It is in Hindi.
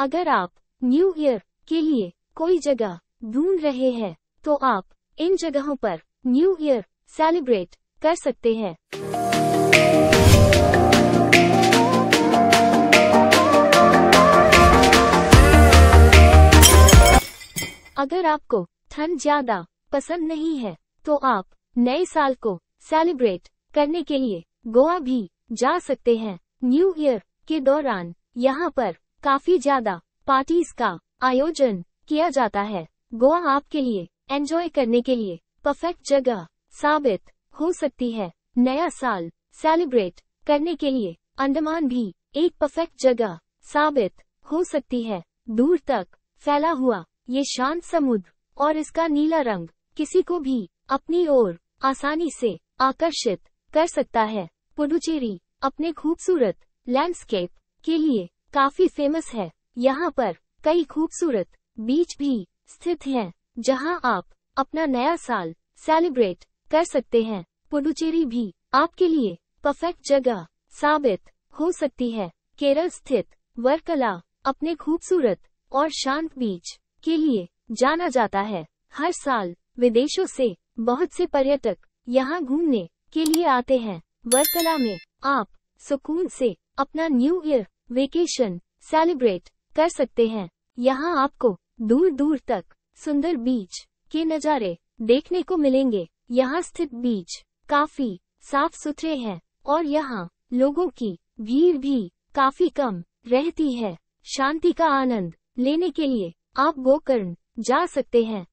अगर आप न्यू ईयर के लिए कोई जगह ढूंढ रहे हैं तो आप इन जगहों पर न्यू ईयर सेलिब्रेट कर सकते हैं अगर आपको ठंड ज्यादा पसंद नहीं है तो आप नए साल को सेलिब्रेट करने के लिए गोवा भी जा सकते हैं न्यू ईयर के दौरान यहाँ पर काफी ज्यादा पार्टीज का आयोजन किया जाता है गोवा आपके लिए एंजॉय करने के लिए परफेक्ट जगह साबित हो सकती है नया साल सेलिब्रेट करने के लिए अंडमान भी एक परफेक्ट जगह साबित हो सकती है दूर तक फैला हुआ ये शांत समुद्र और इसका नीला रंग किसी को भी अपनी ओर आसानी से आकर्षित कर सकता है पुडुचेरी अपने खूबसूरत लैंडस्केप के लिए काफी फेमस है यहाँ पर कई खूबसूरत बीच भी स्थित हैं, जहाँ आप अपना नया साल सेलिब्रेट कर सकते हैं पुडुचेरी भी आपके लिए परफेक्ट जगह साबित हो सकती है केरल स्थित वर्कला अपने खूबसूरत और शांत बीच के लिए जाना जाता है हर साल विदेशों से बहुत से पर्यटक यहाँ घूमने के लिए आते हैं वर्कला में आप सुकून से अपना न्यू ईयर वेकेशन सेलिब्रेट कर सकते हैं यहाँ आपको दूर दूर तक सुंदर बीच के नज़ारे देखने को मिलेंगे यहाँ स्थित बीच काफी साफ सुथरे हैं और यहाँ लोगों की भीड़ भी काफी कम रहती है शांति का आनंद लेने के लिए आप गोकर्ण जा सकते हैं